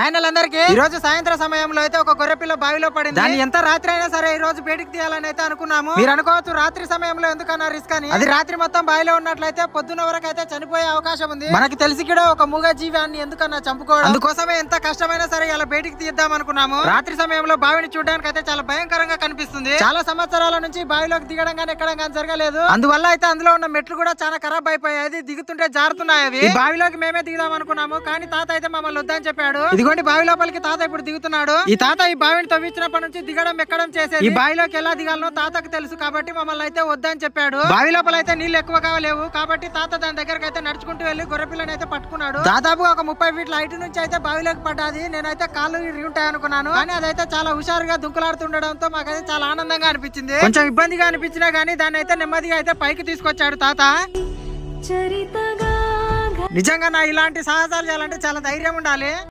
ఆయనలందరికీ ఈ రోజు సాయంత్రం సమయంలో అయితే ఒక గొర్రెపిల్ల బావిలో పడింది దాన్ని ఎంత రాత్రి అయినా సరే ఈ రోజు బయటికి తీయాలని అయితే అనుకున్నాము మీరు అనుకోవచ్చు రాత్రి సమయంలో ఎందుకన్నా రిస్క్ అని అది రాత్రి మొత్తం బావిలో ఉన్నట్లయితే పొద్దున వరకు అయితే చనిపోయే అవకాశం ఉంది మనకి తెలిసి కూడా ఒక మూగ జీవాన్ని ఎందుకన్నా చంపుకోవడం అందుకోసమే ఎంత కష్టమైనా సరే ఇలా బయటికి తీద్దాం అనుకున్నాము రాత్రి సమయంలో బావిని చూడడానికి అయితే చాలా భయంకరంగా కనిపిస్తుంది చాలా సంవత్సరాల నుంచి బావిలోకి దిగడం కానీ ఎక్కడం కానీ జరగలేదు అందువల్ల అయితే అందులో ఉన్న మెట్లు కూడా చాలా ఖరాబ్ అయిపోయాయి దిగుతుంటే జారుతున్నాయి అవి బావిలోకి మేమే దిగుదాం అనుకున్నాము కానీ తాత అయితే మమ్మల్ని వద్దని చెప్పాడు ఇది ఇదిగోండి బావి లోపలికి తాత ఇప్పుడు దిగుతున్నాడు ఈ తాత ఈ బావిని తవ్వించినప్పటి నుంచి దిగడం ఎక్కడం చేసేది ఈ బావిలోకి ఎలా దిగాలనో తాతకు తెలుసు కాబట్టి మమ్మల్ని అయితే వద్దని చెప్పాడు బావి లోపల అయితే నీళ్ళు ఎక్కువగా లేవు కాబట్టి తాత దాని దగ్గరకు అయితే నడుచుకుంటూ వెళ్ళి గొర్రెపిల్లని అయితే పట్టుకున్నాడు దాదాపుగా ఒక ముప్పై ఫీట్ల హైట్ నుంచి అయితే బావిలోకి పడ్డాది నేనైతే కాళ్ళు ఉంటాయి అనుకున్నాను కానీ అదైతే చాలా హుషారుగా దుంకులాడుతుండడంతో అయితే చాలా ఆనందంగా అనిపించింది కొంచెం ఇబ్బందిగా అనిపించినా కానీ దాన్ని అయితే నెమ్మదిగా అయితే పైకి తీసుకొచ్చాడు తాత నిజంగా నా ఇలాంటి సాహసాలు చేయాలంటే చాలా ధైర్యం ఉండాలి